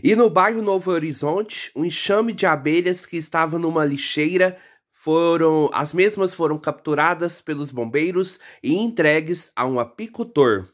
E no bairro Novo Horizonte, um enxame de abelhas que estava numa lixeira foram as mesmas foram capturadas pelos bombeiros e entregues a um apicultor.